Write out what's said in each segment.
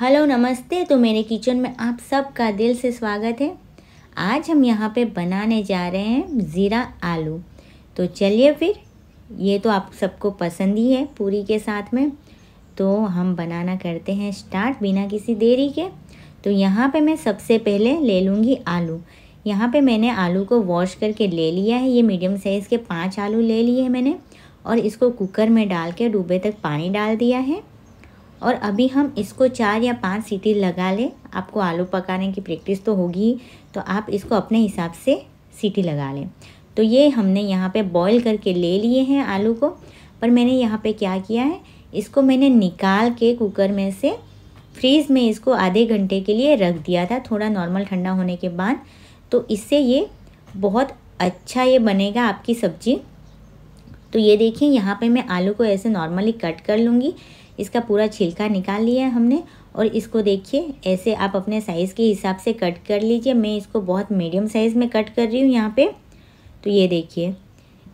hello नमस्ते तो मेरे किचन में आप सबका दिल से स्वागत है आज हम यहाँ पे बनाने जा रहे हैं ज़ीरा आलू तो चलिए फिर ये तो आप सबको पसंद ही है पूरी के साथ में तो हम बनाना करते हैं स्टार्ट बिना किसी देरी के तो यहाँ पे मैं सबसे पहले ले लूँगी आलू यहाँ पे मैंने आलू को वॉश करके ले लिया है ये मीडियम साइज़ के पाँच आलू ले लिए हैं मैंने और इसको कुकर में डाल के डूबे तक पानी डाल दिया है और अभी हम इसको चार या पांच सीटी लगा लें आपको आलू पकाने की प्रैक्टिस तो होगी तो आप इसको अपने हिसाब से सीटी लगा लें तो ये हमने यहाँ पे बॉईल करके ले लिए हैं आलू को पर मैंने यहाँ पे क्या किया है इसको मैंने निकाल के कुकर में से फ्रीज़ में इसको आधे घंटे के लिए रख दिया था थोड़ा नॉर्मल ठंडा होने के बाद तो इससे ये बहुत अच्छा ये बनेगा आपकी सब्ज़ी तो ये देखिए यहाँ पे मैं आलू को ऐसे नॉर्मली कट कर लूँगी इसका पूरा छिलका निकाल लिया हमने और इसको देखिए ऐसे आप अपने साइज़ के हिसाब से कट कर लीजिए मैं इसको बहुत मीडियम साइज़ में कट कर रही हूँ यहाँ पे तो ये देखिए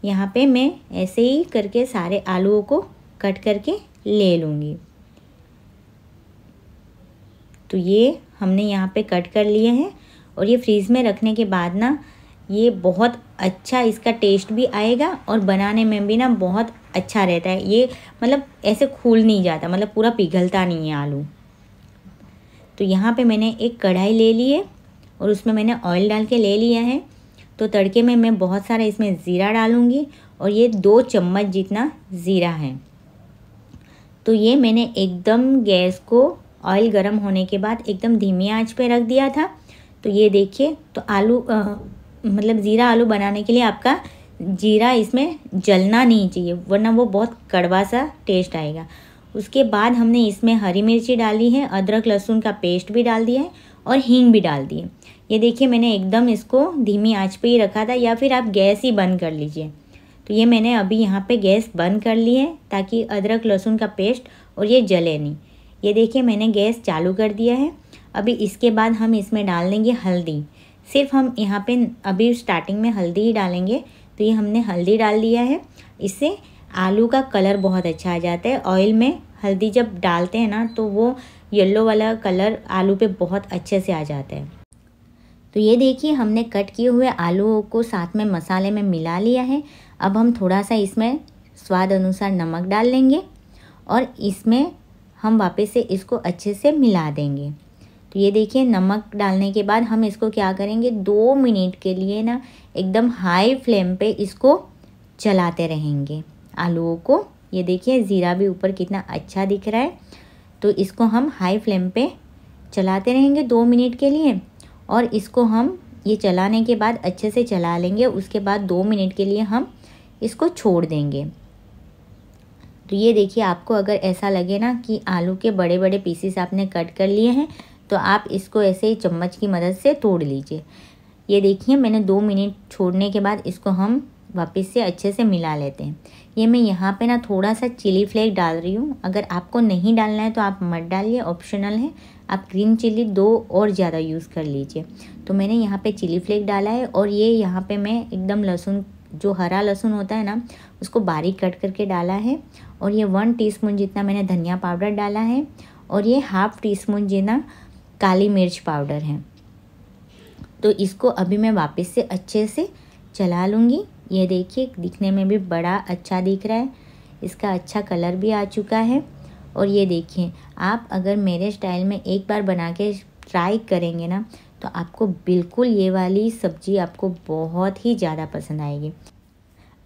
यहाँ पे मैं ऐसे ही करके सारे आलूओं को कट करके ले लूँगी तो ये हमने यहाँ पे कट कर लिए हैं और ये फ्रीज़ में रखने के बाद ना ये बहुत अच्छा इसका टेस्ट भी आएगा और बनाने में भी ना बहुत अच्छा रहता है ये मतलब ऐसे खूल नहीं जाता मतलब पूरा पिघलता नहीं है आलू तो यहाँ पे मैंने एक कढ़ाई ले ली है और उसमें मैंने ऑयल डाल के ले लिया है तो तड़के में मैं बहुत सारा इसमें ज़ीरा डालूँगी और ये दो चम्मच जितना ज़ीरा है तो ये मैंने एकदम गैस को ऑयल गर्म होने के बाद एकदम धीमी आंच पे रख दिया था तो ये देखिए तो आलू आ, मतलब ज़ीरा आलू बनाने के लिए आपका जीरा इसमें जलना नहीं चाहिए वरना वो बहुत कड़वा सा टेस्ट आएगा उसके बाद हमने इसमें हरी मिर्ची डाली है अदरक लहसुन का पेस्ट भी डाल दिया है और हींग भी डाल दिए ये देखिए मैंने एकदम इसको धीमी आंच पे ही रखा था या फिर आप गैस ही बंद कर लीजिए तो ये मैंने अभी यहाँ पे गैस बंद कर ली है ताकि अदरक लहसुन का पेस्ट और ये जले नहीं ये देखिए मैंने गैस चालू कर दिया है अभी इसके बाद हम इसमें डाल देंगे हल्दी सिर्फ हम यहाँ पे अभी स्टार्टिंग में हल्दी ही डालेंगे तो ये हमने हल्दी डाल दिया है इससे आलू का कलर बहुत अच्छा आ जाता है ऑयल में हल्दी जब डालते हैं ना तो वो येलो वाला कलर आलू पे बहुत अच्छे से आ जाता है तो ये देखिए हमने कट किए हुए आलूओं को साथ में मसाले में मिला लिया है अब हम थोड़ा सा इसमें स्वाद अनुसार नमक डाल लेंगे और इसमें हम वापस से इसको अच्छे से मिला देंगे तो ये देखिए नमक डालने के बाद हम इसको क्या करेंगे दो मिनट के लिए ना एकदम हाई फ्लेम पे इसको चलाते रहेंगे आलूओं को ये देखिए ज़ीरा भी ऊपर कितना अच्छा दिख रहा है तो इसको हम हाई फ्लेम पे चलाते रहेंगे दो मिनट के लिए और इसको हम ये चलाने के बाद अच्छे से चला लेंगे उसके बाद दो मिनट के लिए हम इसको छोड़ देंगे तो ये देखिए आपको अगर ऐसा लगे ना कि आलू के बड़े बड़े पीसीस आपने कट कर लिए हैं तो आप इसको ऐसे ही चम्मच की मदद से तोड़ लीजिए ये देखिए मैंने दो मिनट छोड़ने के बाद इसको हम वापस से अच्छे से मिला लेते हैं ये मैं यहाँ पे ना थोड़ा सा चिली फ्लेक डाल रही हूँ अगर आपको नहीं डालना है तो आप मत डालिए ऑप्शनल है आप ग्रीन चिली दो और ज़्यादा यूज़ कर लीजिए तो मैंने यहाँ पे चिली फ्लेक डाला है और ये यहाँ पे मैं एकदम लहसुन जो हरा लहसुन होता है ना उसको बारीक कट करके डाला है और ये वन टी जितना मैंने धनिया पाउडर डाला है और ये हाफ़ टी स्पून जितना काली मिर्च पाउडर है तो इसको अभी मैं वापस से अच्छे से चला लूँगी ये देखिए दिखने में भी बड़ा अच्छा दिख रहा है इसका अच्छा कलर भी आ चुका है और ये देखिए आप अगर मेरे स्टाइल में एक बार बना के ट्राई करेंगे ना तो आपको बिल्कुल ये वाली सब्ज़ी आपको बहुत ही ज़्यादा पसंद आएगी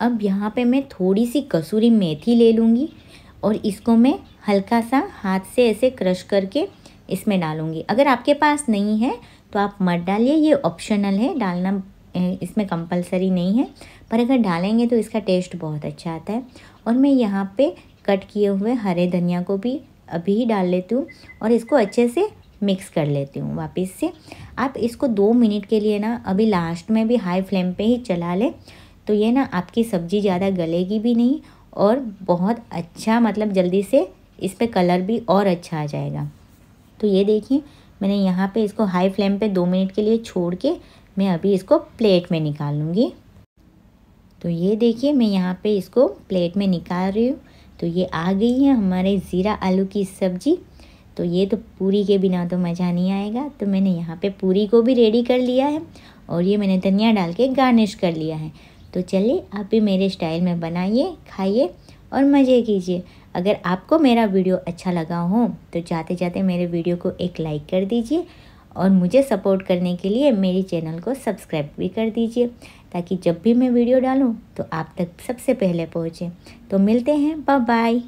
अब यहाँ पे मैं थोड़ी सी कसूरी मेथी ले लूँगी और इसको मैं हल्का सा हाथ से ऐसे क्रश करके इसमें डालूँगी अगर आपके पास नहीं है तो आप मत डालिए ये ऑप्शनल है डालना इसमें कंपलसरी नहीं है पर अगर डालेंगे तो इसका टेस्ट बहुत अच्छा आता है और मैं यहाँ पे कट किए हुए हरे धनिया को भी अभी ही डाल लेती हूँ और इसको अच्छे से मिक्स कर लेती हूँ वापस से आप इसको दो मिनट के लिए ना अभी लास्ट में भी हाई फ्लेम पर ही चला लें तो ये ना आपकी सब्ज़ी ज़्यादा गलेगी भी नहीं और बहुत अच्छा मतलब जल्दी से इस पर कलर भी और अच्छा आ जाएगा तो ये देखिए मैंने यहाँ पे इसको हाई फ्लेम पे दो मिनट के लिए छोड़ के मैं अभी इसको प्लेट में निकाल लूँगी तो ये देखिए मैं यहाँ पे इसको प्लेट में निकाल रही हूँ तो ये आ गई है हमारे ज़ीरा आलू की सब्ज़ी तो ये तो पूरी के बिना तो मज़ा नहीं आएगा तो मैंने यहाँ पे पूरी को भी रेडी कर लिया है और ये मैंने धनिया डाल के गार्निश कर लिया है तो चलिए आप भी मेरे स्टाइल में बनाइए खाइए और मज़े कीजिए अगर आपको मेरा वीडियो अच्छा लगा हो तो जाते जाते मेरे वीडियो को एक लाइक कर दीजिए और मुझे सपोर्ट करने के लिए मेरे चैनल को सब्सक्राइब भी कर दीजिए ताकि जब भी मैं वीडियो डालूं तो आप तक सबसे पहले पहुंचे तो मिलते हैं बाय बाय